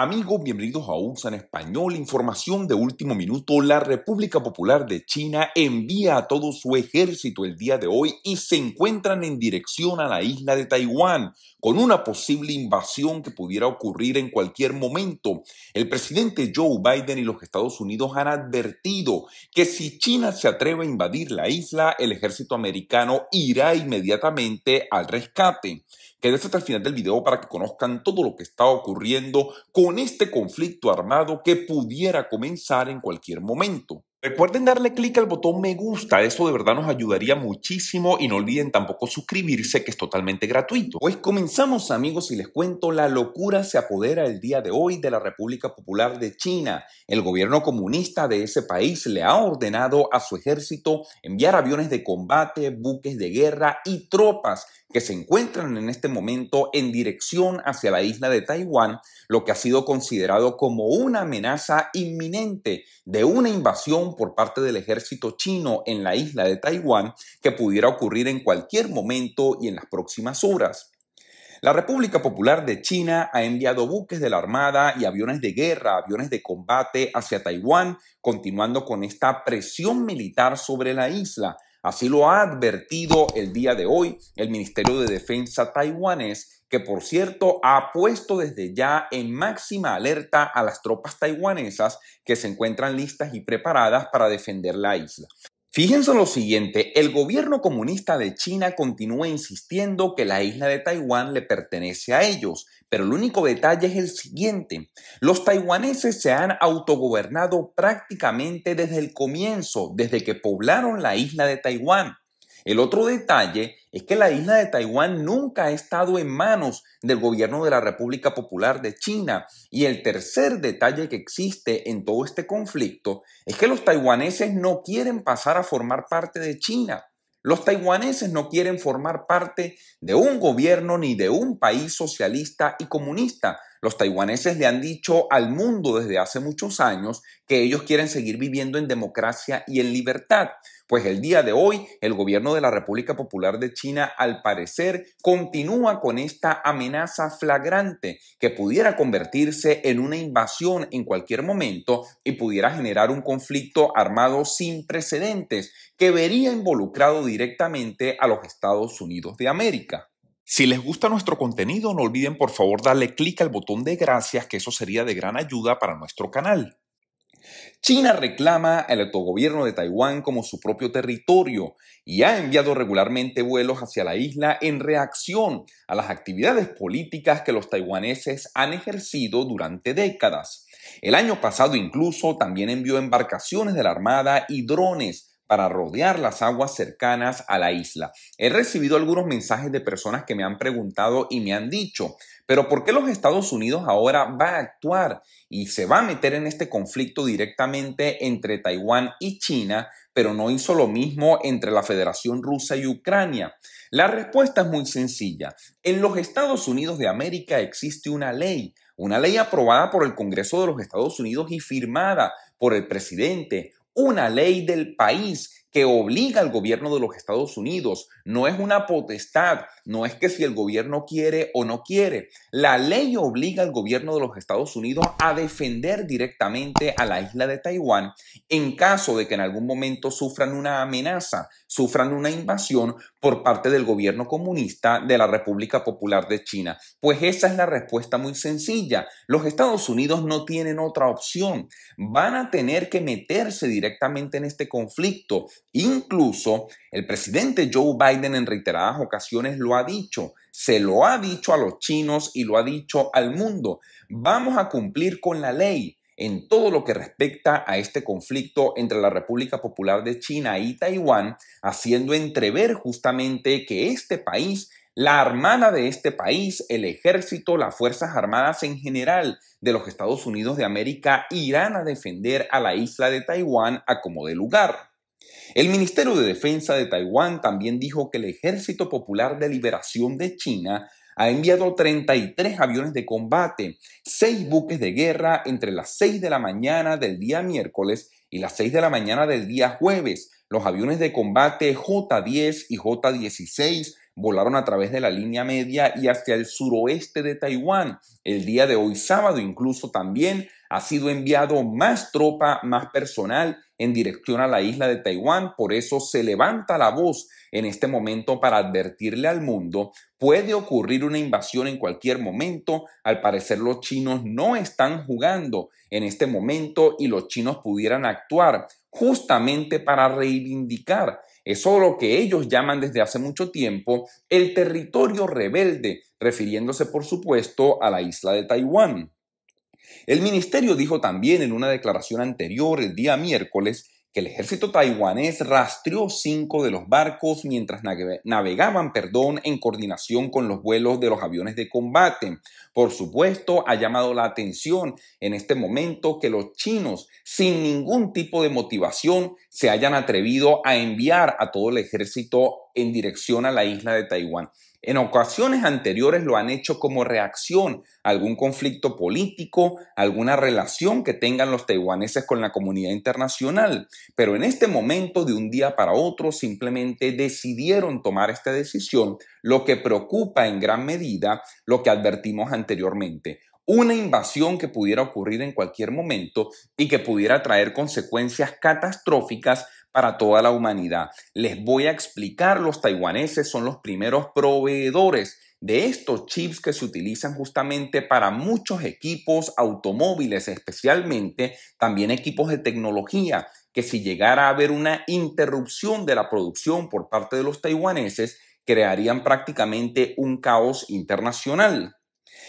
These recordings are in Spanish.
Amigos, bienvenidos a USA en español, información de último minuto. La República Popular de China envía a todo su ejército el día de hoy y se encuentran en dirección a la isla de Taiwán, con una posible invasión que pudiera ocurrir en cualquier momento. El presidente Joe Biden y los Estados Unidos han advertido que si China se atreve a invadir la isla, el ejército americano irá inmediatamente al rescate. Quédense este hasta el final del video para que conozcan todo lo que está ocurriendo con este conflicto armado que pudiera comenzar en cualquier momento. Recuerden darle clic al botón me gusta, eso de verdad nos ayudaría muchísimo y no olviden tampoco suscribirse que es totalmente gratuito. Pues comenzamos amigos y les cuento, la locura se apodera el día de hoy de la República Popular de China. El gobierno comunista de ese país le ha ordenado a su ejército enviar aviones de combate, buques de guerra y tropas que se encuentran en este momento en dirección hacia la isla de Taiwán, lo que ha sido considerado como una amenaza inminente de una invasión por parte del ejército chino en la isla de Taiwán que pudiera ocurrir en cualquier momento y en las próximas horas. La República Popular de China ha enviado buques de la Armada y aviones de guerra, aviones de combate hacia Taiwán, continuando con esta presión militar sobre la isla. Así lo ha advertido el día de hoy el Ministerio de Defensa taiwanés que por cierto ha puesto desde ya en máxima alerta a las tropas taiwanesas que se encuentran listas y preparadas para defender la isla. Fíjense lo siguiente, el gobierno comunista de China continúa insistiendo que la isla de Taiwán le pertenece a ellos, pero el único detalle es el siguiente, los taiwaneses se han autogobernado prácticamente desde el comienzo, desde que poblaron la isla de Taiwán. El otro detalle es que la isla de Taiwán nunca ha estado en manos del gobierno de la República Popular de China. Y el tercer detalle que existe en todo este conflicto es que los taiwaneses no quieren pasar a formar parte de China. Los taiwaneses no quieren formar parte de un gobierno ni de un país socialista y comunista. Los taiwaneses le han dicho al mundo desde hace muchos años que ellos quieren seguir viviendo en democracia y en libertad. Pues el día de hoy, el gobierno de la República Popular de China, al parecer, continúa con esta amenaza flagrante que pudiera convertirse en una invasión en cualquier momento y pudiera generar un conflicto armado sin precedentes que vería involucrado directamente a los Estados Unidos de América. Si les gusta nuestro contenido, no olviden por favor darle clic al botón de gracias, que eso sería de gran ayuda para nuestro canal. China reclama el autogobierno de Taiwán como su propio territorio y ha enviado regularmente vuelos hacia la isla en reacción a las actividades políticas que los taiwaneses han ejercido durante décadas. El año pasado incluso también envió embarcaciones de la Armada y drones para rodear las aguas cercanas a la isla. He recibido algunos mensajes de personas que me han preguntado y me han dicho, pero ¿por qué los Estados Unidos ahora va a actuar y se va a meter en este conflicto directamente entre Taiwán y China, pero no hizo lo mismo entre la Federación Rusa y Ucrania? La respuesta es muy sencilla. En los Estados Unidos de América existe una ley, una ley aprobada por el Congreso de los Estados Unidos y firmada por el presidente, una ley del país que obliga al gobierno de los Estados Unidos. No es una potestad, no es que si el gobierno quiere o no quiere. La ley obliga al gobierno de los Estados Unidos a defender directamente a la isla de Taiwán en caso de que en algún momento sufran una amenaza, sufran una invasión por parte del gobierno comunista de la República Popular de China. Pues esa es la respuesta muy sencilla. Los Estados Unidos no tienen otra opción. Van a tener que meterse directamente en este conflicto Incluso el presidente Joe Biden en reiteradas ocasiones lo ha dicho, se lo ha dicho a los chinos y lo ha dicho al mundo. Vamos a cumplir con la ley en todo lo que respecta a este conflicto entre la República Popular de China y Taiwán, haciendo entrever justamente que este país la armada de este país, el ejército, las Fuerzas Armadas en general de los Estados Unidos de América irán a defender a la isla de Taiwán a como de lugar. El Ministerio de Defensa de Taiwán también dijo que el Ejército Popular de Liberación de China ha enviado 33 aviones de combate, 6 buques de guerra entre las 6 de la mañana del día miércoles y las 6 de la mañana del día jueves. Los aviones de combate J-10 y J-16 volaron a través de la línea media y hacia el suroeste de Taiwán. El día de hoy sábado incluso también ha sido enviado más tropa, más personal en dirección a la isla de Taiwán. Por eso se levanta la voz en este momento para advertirle al mundo, puede ocurrir una invasión en cualquier momento. Al parecer los chinos no están jugando en este momento y los chinos pudieran actuar justamente para reivindicar es solo que ellos llaman desde hace mucho tiempo el territorio rebelde, refiriéndose por supuesto a la isla de Taiwán. El ministerio dijo también en una declaración anterior el día miércoles que el ejército taiwanés rastreó cinco de los barcos mientras navegaban perdón, en coordinación con los vuelos de los aviones de combate. Por supuesto, ha llamado la atención en este momento que los chinos, sin ningún tipo de motivación, se hayan atrevido a enviar a todo el ejército en dirección a la isla de Taiwán. En ocasiones anteriores lo han hecho como reacción a algún conflicto político, alguna relación que tengan los taiwaneses con la comunidad internacional. Pero en este momento, de un día para otro, simplemente decidieron tomar esta decisión, lo que preocupa en gran medida lo que advertimos anteriormente una invasión que pudiera ocurrir en cualquier momento y que pudiera traer consecuencias catastróficas para toda la humanidad. Les voy a explicar, los taiwaneses son los primeros proveedores de estos chips que se utilizan justamente para muchos equipos automóviles, especialmente también equipos de tecnología, que si llegara a haber una interrupción de la producción por parte de los taiwaneses, crearían prácticamente un caos internacional.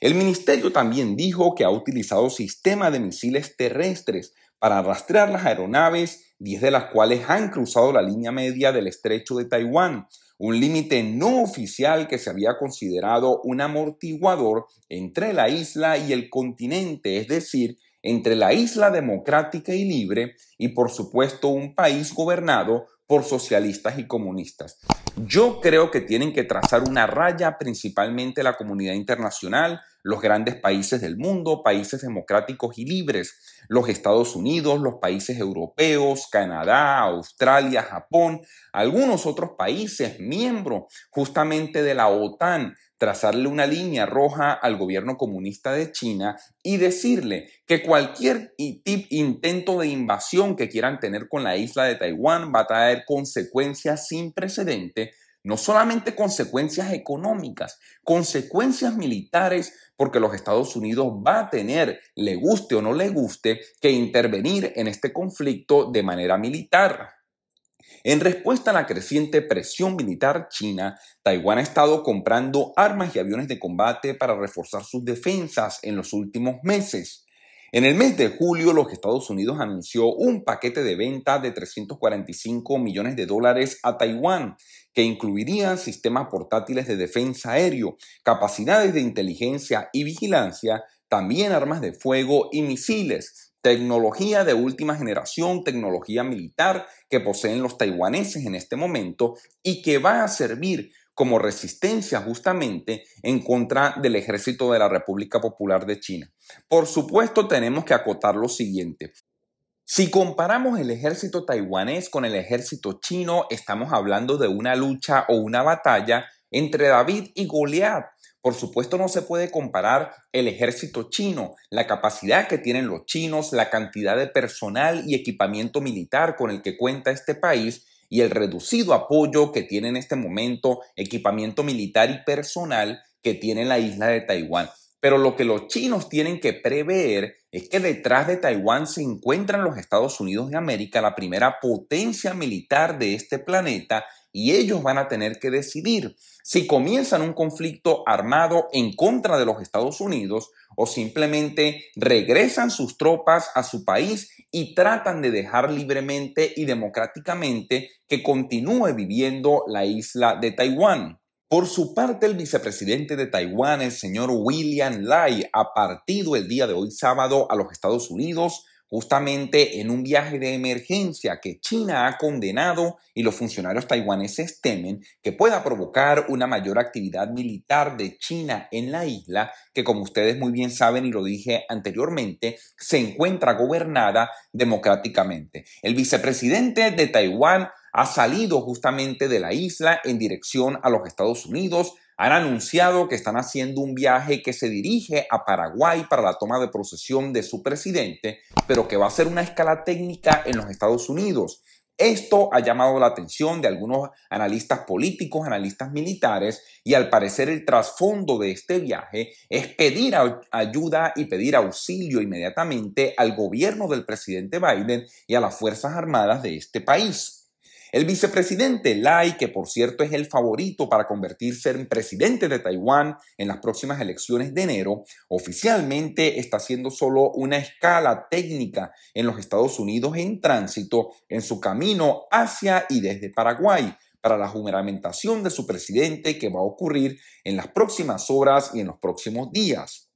El ministerio también dijo que ha utilizado sistemas de misiles terrestres para rastrear las aeronaves, 10 de las cuales han cruzado la línea media del estrecho de Taiwán, un límite no oficial que se había considerado un amortiguador entre la isla y el continente, es decir, entre la isla democrática y libre y por supuesto un país gobernado por socialistas y comunistas. Yo creo que tienen que trazar una raya principalmente la comunidad internacional, los grandes países del mundo, países democráticos y libres, los Estados Unidos, los países europeos, Canadá, Australia, Japón, algunos otros países miembros justamente de la OTAN, trazarle una línea roja al gobierno comunista de China y decirle que cualquier intento de invasión que quieran tener con la isla de Taiwán va a traer consecuencias sin precedente, no solamente consecuencias económicas, consecuencias militares, porque los Estados Unidos va a tener, le guste o no le guste, que intervenir en este conflicto de manera militar. En respuesta a la creciente presión militar china, Taiwán ha estado comprando armas y aviones de combate para reforzar sus defensas en los últimos meses. En el mes de julio, los Estados Unidos anunció un paquete de venta de 345 millones de dólares a Taiwán, que incluiría sistemas portátiles de defensa aéreo, capacidades de inteligencia y vigilancia, también armas de fuego y misiles, Tecnología de última generación, tecnología militar que poseen los taiwaneses en este momento y que va a servir como resistencia justamente en contra del ejército de la República Popular de China. Por supuesto, tenemos que acotar lo siguiente. Si comparamos el ejército taiwanés con el ejército chino, estamos hablando de una lucha o una batalla entre David y Goliat, por supuesto no se puede comparar el ejército chino, la capacidad que tienen los chinos, la cantidad de personal y equipamiento militar con el que cuenta este país y el reducido apoyo que tiene en este momento equipamiento militar y personal que tiene la isla de Taiwán. Pero lo que los chinos tienen que prever es que detrás de Taiwán se encuentran los Estados Unidos de América, la primera potencia militar de este planeta, y ellos van a tener que decidir si comienzan un conflicto armado en contra de los Estados Unidos o simplemente regresan sus tropas a su país y tratan de dejar libremente y democráticamente que continúe viviendo la isla de Taiwán. Por su parte, el vicepresidente de Taiwán, el señor William Lai, ha partido el día de hoy sábado a los Estados Unidos justamente en un viaje de emergencia que China ha condenado y los funcionarios taiwaneses temen que pueda provocar una mayor actividad militar de China en la isla, que como ustedes muy bien saben y lo dije anteriormente, se encuentra gobernada democráticamente. El vicepresidente de Taiwán ha salido justamente de la isla en dirección a los Estados Unidos, han anunciado que están haciendo un viaje que se dirige a Paraguay para la toma de procesión de su presidente, pero que va a ser una escala técnica en los Estados Unidos. Esto ha llamado la atención de algunos analistas políticos, analistas militares, y al parecer el trasfondo de este viaje es pedir ayuda y pedir auxilio inmediatamente al gobierno del presidente Biden y a las Fuerzas Armadas de este país. El vicepresidente Lai, que por cierto es el favorito para convertirse en presidente de Taiwán en las próximas elecciones de enero, oficialmente está haciendo solo una escala técnica en los Estados Unidos en tránsito en su camino hacia y desde Paraguay para la juramentación de su presidente que va a ocurrir en las próximas horas y en los próximos días.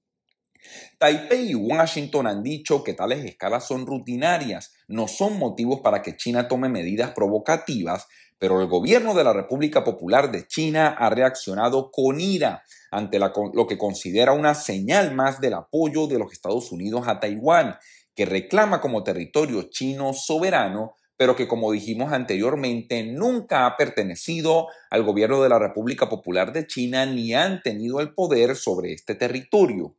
Taipei y Washington han dicho que tales escalas son rutinarias, no son motivos para que China tome medidas provocativas, pero el gobierno de la República Popular de China ha reaccionado con ira ante lo que considera una señal más del apoyo de los Estados Unidos a Taiwán, que reclama como territorio chino soberano pero que como dijimos anteriormente nunca ha pertenecido al gobierno de la República Popular de China ni han tenido el poder sobre este territorio.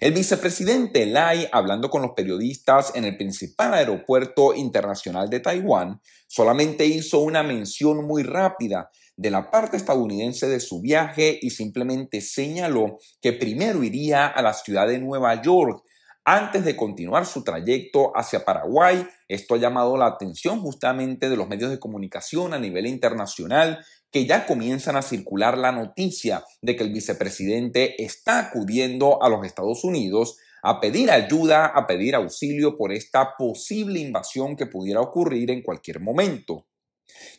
El vicepresidente Lai, hablando con los periodistas en el principal aeropuerto internacional de Taiwán, solamente hizo una mención muy rápida de la parte estadounidense de su viaje y simplemente señaló que primero iría a la ciudad de Nueva York antes de continuar su trayecto hacia Paraguay, esto ha llamado la atención justamente de los medios de comunicación a nivel internacional que ya comienzan a circular la noticia de que el vicepresidente está acudiendo a los Estados Unidos a pedir ayuda, a pedir auxilio por esta posible invasión que pudiera ocurrir en cualquier momento.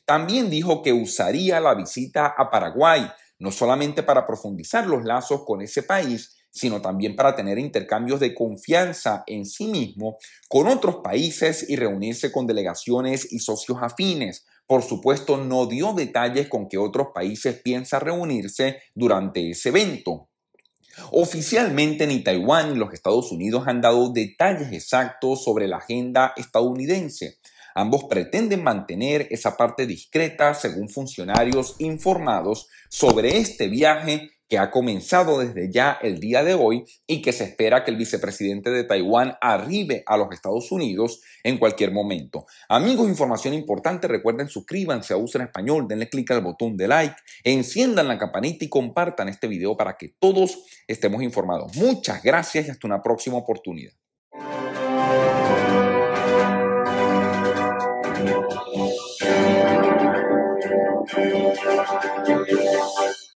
También dijo que usaría la visita a Paraguay, no solamente para profundizar los lazos con ese país, sino también para tener intercambios de confianza en sí mismo con otros países y reunirse con delegaciones y socios afines. Por supuesto, no dio detalles con qué otros países piensa reunirse durante ese evento. Oficialmente ni Taiwán ni los Estados Unidos han dado detalles exactos sobre la agenda estadounidense. Ambos pretenden mantener esa parte discreta según funcionarios informados sobre este viaje que ha comenzado desde ya el día de hoy y que se espera que el vicepresidente de Taiwán arribe a los Estados Unidos en cualquier momento. Amigos, información importante, recuerden suscríbanse a Usen Español, denle clic al botón de like, enciendan la campanita y compartan este video para que todos estemos informados. Muchas gracias y hasta una próxima oportunidad.